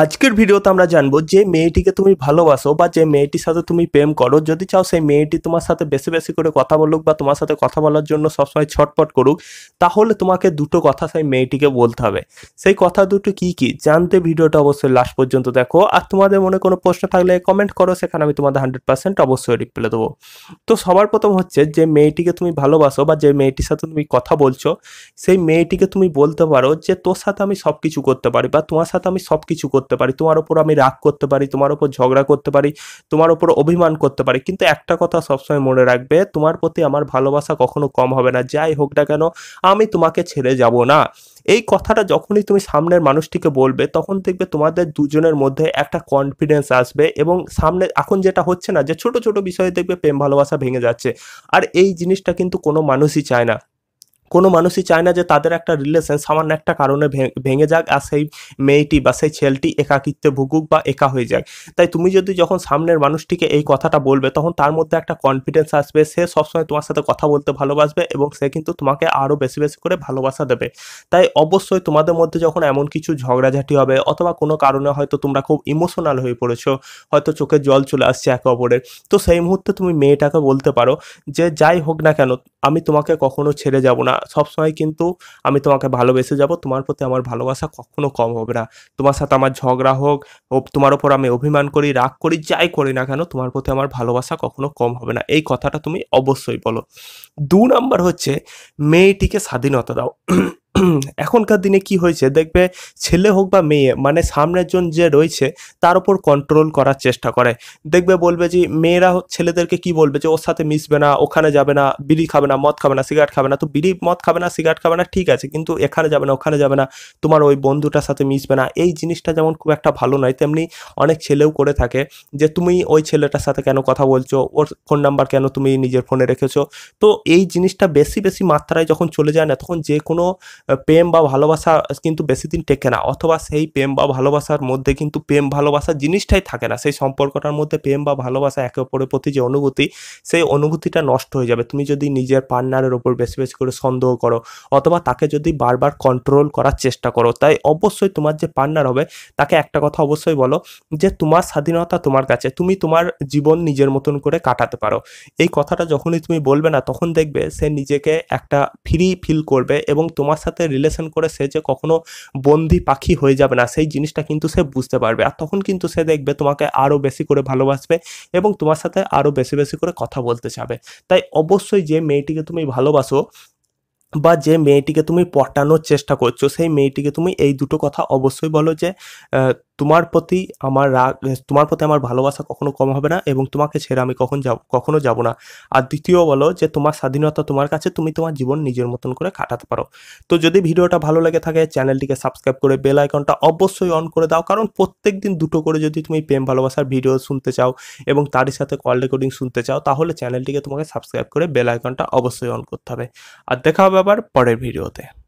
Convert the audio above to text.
আজকের ভিডিওতে আমরা জানবো যে মেয়েটিকে তুমি ভালোবাসো বা যে মেয়েটির সাথে তুমি প্রেম করো যদি চাও সেই মেয়েটি তোমার সাথে বেশি বেশি করে কথা বলুক বা তোমার সাথে কথা বলার জন্য সবসময় ছটপট করুক তাহলে তোমাকে দুটো কথা সেই মেয়েটিকে বলতে হবে সেই কথা দুটো কি কি জানতে ভিডিওটা অবশ্যই লাস্ট পর্যন্ত দেখো আর তোমাদের মনে কোনো প্রশ্ন থাকলে কমেন্ট করো সেখানে আমি তোমাদের হান্ড্রেড পার্সেন্ট অবশ্যই রিপ্লাই দেবো তো সবার প্রথম হচ্ছে যে মেয়েটিকে তুমি ভালোবাসো বা যে মেয়েটির সাথে তুমি কথা বলছো সেই মেয়েটিকে তুমি বলতে পারো যে তোর সাথে আমি সব কিছু করতে পারি বা তোমার সাথে আমি সব কিছু করতে করতে পারি তোমার ওপর আমি রাগ করতে পারি তোমার ওপর ঝগড়া করতে পারি তোমার ওপর অভিমান করতে পারি কিন্তু একটা কথা সবসময় মনে রাখবে তোমার প্রতি আমার ভালোবাসা কখনো কম হবে না যাই হোক না কেন আমি তোমাকে ছেড়ে যাব না এই কথাটা যখনই তুমি সামনের মানুষটিকে বলবে তখন দেখবে তোমাদের দুজনের মধ্যে একটা কনফিডেন্স আসবে এবং সামনে এখন যেটা হচ্ছে না যে ছোট ছোট বিষয়ে দেখবে প্রেম ভালোবাসা ভেঙে যাচ্ছে আর এই জিনিসটা কিন্তু কোনো মানুষই চায় না কোনো মানুষই চায় না যে তাদের একটা রিলেশন সামান্য একটা কারণে ভেঙে যাক আর সেই মেয়েটি বা সেই ছেলেটি একাকিত্বে ভুগুক বা একা হয়ে যাক তাই তুমি যদি যখন সামনের মানুষটিকে এই কথাটা বলবে তখন তার মধ্যে একটা কনফিডেন্স আসবে সে সবসময় তোমার সাথে কথা বলতে ভালোবাসবে এবং সে কিন্তু তোমাকে আরও বেশি বেশি করে ভালোবাসা দেবে তাই অবশ্যই তোমাদের মধ্যে যখন এমন কিছু ঝগড়াঝাটি হবে অথবা কোনো কারণে হয়তো তোমরা খুব ইমোশনাল হয়ে পড়েছো হয়তো চোখে জল চলে আসছে একে অপরের তো সেই মুহূর্তে তুমি মেয়েটাকে বলতে পারো যে যাই হোক না কেন আমি তোমাকে কখনো ছেড়ে যাব না সবসময় কিন্তু আমি তোমাকে ভালোবেসে যাব তোমার প্রতি আমার ভালোবাসা কখনো কম হবে না তোমার সাথে আমার ঝগড়া হোক তোমার ওপর আমি অভিমান করি রাগ করি যাই করি না কেন তোমার প্রতি আমার ভালোবাসা কখনো কম হবে না এই কথাটা তুমি অবশ্যই বলো দু নাম্বার হচ্ছে মেয়েটিকে স্বাধীনতা দাও এখনকার দিনে কি হয়েছে দেখবে ছেলে হোক বা মেয়ে মানে সামনের জন যে রয়েছে তার উপর কন্ট্রোল করার চেষ্টা করে দেখবে বলবে যে মেয়েরা ছেলেদেরকে কি বলবে যে ওর সাথে মিশবে না ওখানে যাবে না বিড়ি খাবে না মদ খাবে না সিগারেট খাবে না তো বিড়ি মদ খাবে না সিগারেট খাবে না ঠিক আছে কিন্তু এখানে যাবে না ওখানে যাবে না তোমার ওই বন্ধুটার সাথে মিশবে না এই জিনিসটা যেমন খুব একটা ভালো নয় তেমনি অনেক ছেলেও করে থাকে যে তুমি ওই ছেলেটার সাথে কেন কথা বলছো ওর ফোন নাম্বার কেন তুমি নিজের ফোনে রেখেছো তো এই জিনিসটা বেশি বেশি মাত্রায় যখন চলে যায় না তখন যে কোনো প্রেম বা ভালোবাসা কিন্তু বেশি দিন টেকে না অথবা সেই প্রেম বা ভালোবাসার মধ্যে কিন্তু প্রেম ভালোবাসা জিনিসটাই থাকে না সেই সম্পর্কটার মধ্যে প্রেম বা ভালোবাসা একে অপরের প্রতি যে অনুভূতি সেই অনুভূতিটা নষ্ট হয়ে যাবে তুমি যদি নিজের পার্টনারের ওপর বেশি বেশি করে সন্দেহ করো অথবা তাকে যদি বারবার কন্ট্রোল করার চেষ্টা করো তাই অবশ্যই তোমার যে পার্টনার হবে তাকে একটা কথা অবশ্যই বলো যে তোমার স্বাধীনতা তোমার কাছে তুমি তোমার জীবন নিজের মতন করে কাটাতে পারো এই কথাটা যখনই তুমি বলবে না তখন দেখবে সে নিজেকে একটা ফ্রি ফিল করবে এবং তোমার সাথে সাথে রিলেশন করে সে যে কখনো বন্দি পাখি হয়ে যাবে না সেই জিনিসটা কিন্তু সে বুঝতে পারবে আর তখন কিন্তু সে দেখবে তোমাকে আরও বেশি করে ভালোবাসবে এবং তোমার সাথে আরও বেশি বেশি করে কথা বলতে চাবে তাই অবশ্যই যে মেয়েটিকে তুমি ভালোবাসো বা যে মেয়েটিকে তুমি পটানোর চেষ্টা করছো সেই মেয়েটিকে তুমি এই দুটো কথা অবশ্যই বলো যে তোমার প্রতি আমার রাগ তোমার প্রতি আমার ভালোবাসা কখনো কম হবে না এবং তোমাকে ছেড়ে আমি কখন যাব কখনো যাব না আর দ্বিতীয় বলো যে তোমার স্বাধীনতা তোমার কাছে তুমি তোমার জীবন নিজের মতন করে কাটাতে পারো তো যদি ভিডিওটা ভালো লেগে থাকে চ্যানেলটিকে সাবস্ক্রাইব করে বেল আইকনটা অবশ্যই অন করে দাও কারণ প্রত্যেক দিন দুটো করে যদি তুমি প্রেম ভালোবাসার ভিডিও শুনতে চাও এবং তার সাথে কল রেকর্ডিং শুনতে চাও তাহলে চ্যানেলটিকে তোমাকে সাবস্ক্রাইব করে বেল আইকনটা অবশ্যই অন করতে হবে আর দেখা হবে আবার পরের ভিডিওতে